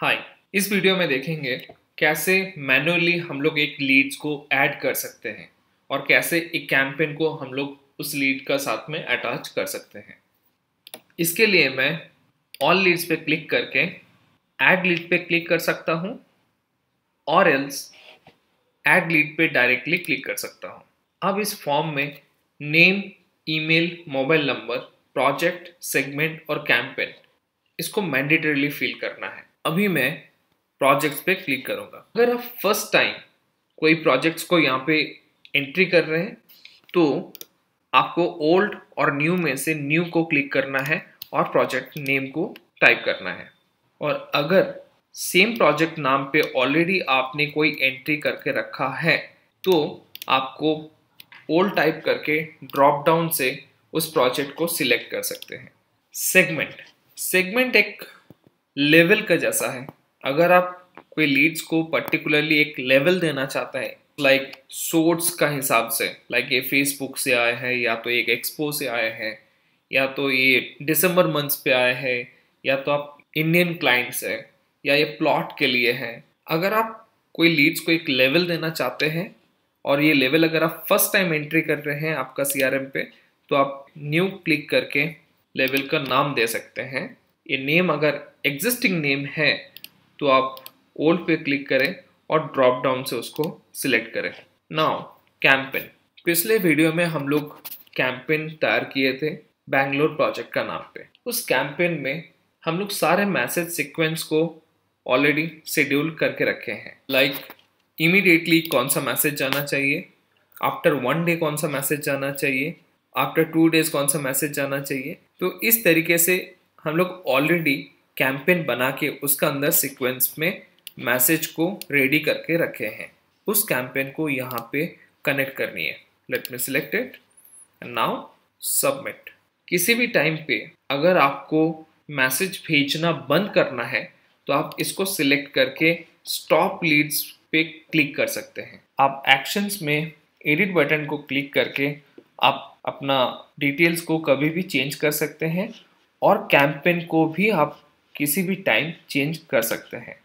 हाय इस वीडियो में देखेंगे कैसे मैनुअली हम लोग एक लीड्स को ऐड कर सकते हैं और कैसे एक कैंपेन को हम लोग उस लीड का साथ में अटैच कर सकते हैं इसके लिए मैं ऑल लीड्स पे क्लिक करके ऐड लीड पे क्लिक कर सकता हूँ और एल्स ऐड लीड पे डायरेक्टली क्लिक कर सकता हूँ अब इस फॉर्म में name email mobile number project segment और कैंपेन इसको मैंडेटरीली फिल करना है अभी मैं प्रोजेक्ट्स पे क्लिक करूंगा अगर आप फर्स्ट टाइम कोई प्रोजेक्ट्स को यहाँ पे एंट्री कर रहे हैं तो आपको ओल्ड और न्यू में से न्यू को क्लिक करना है और प्रोजेक्ट नेम को टाइप करना है और अगर सेम प्रोजेक्ट नाम पे ऑलरेडी आपने कोई एंट्री करके रखा है तो आपको ओल्ड टाइप करके ड्रॉप डाउन से उस प्रोजेक्ट को सिलेक्ट कर सकते हैं सेगमेंट सेगमेंट एक लेवल का जैसा है अगर आप कोई लीड्स को पर्टिकुलरली एक लेवल देना चाहता है लाइक like सोर्स का हिसाब से लाइक like ये फेसबुक से आया है या तो एक एक्सपो से आए हैं या तो ये दिसंबर मंथ्स पे आया है या तो आप इंडियन क्लाइंट्स है या ये प्लॉट के लिए है अगर आप कोई लीड्स को एक लेवल देना चाहते हैं और ये लेवल अगर आप फर्स्ट टाइम एंट्री कर रहे हैं आपका सी पे तो आप न्यू क्लिक करके लेवल का नाम दे सकते हैं ये नेम अगर एग्जिस्टिंग नेम है तो आप ओल्ड पे क्लिक करें और ड्रॉप डाउन से उसको सिलेक्ट करें नाउ कैंपेन पिछले वीडियो में हम लोग कैंपेन तैयार किए थे बैंगलोर प्रोजेक्ट का नाम पे उस कैंपेन में हम लोग सारे मैसेज सिक्वेंस को ऑलरेडी शेड्यूल करके रखे हैं लाइक like, इमीडिएटली कौन सा मैसेज जाना चाहिए आफ्टर वन डे कौन सा मैसेज जाना चाहिए आफ्टर टू डेज कौन सा मैसेज जाना चाहिए तो इस तरीके से हम लोग ऑलरेडी कैंपेन बना के उसका अंदर सिक्वेंस में मैसेज को रेडी करके रखे हैं उस कैंपेन को यहाँ पे कनेक्ट करनी है let me select it and now submit किसी भी टाइम पे अगर आपको मैसेज भेजना बंद करना है तो आप इसको सिलेक्ट करके स्टॉप लीड्स पे क्लिक कर सकते हैं आप एक्शंस में एडिट बटन को क्लिक करके आप अपना डिटेल्स को कभी भी चेंज कर सकते हैं और कैंपेन को भी आप किसी भी टाइम चेंज कर सकते हैं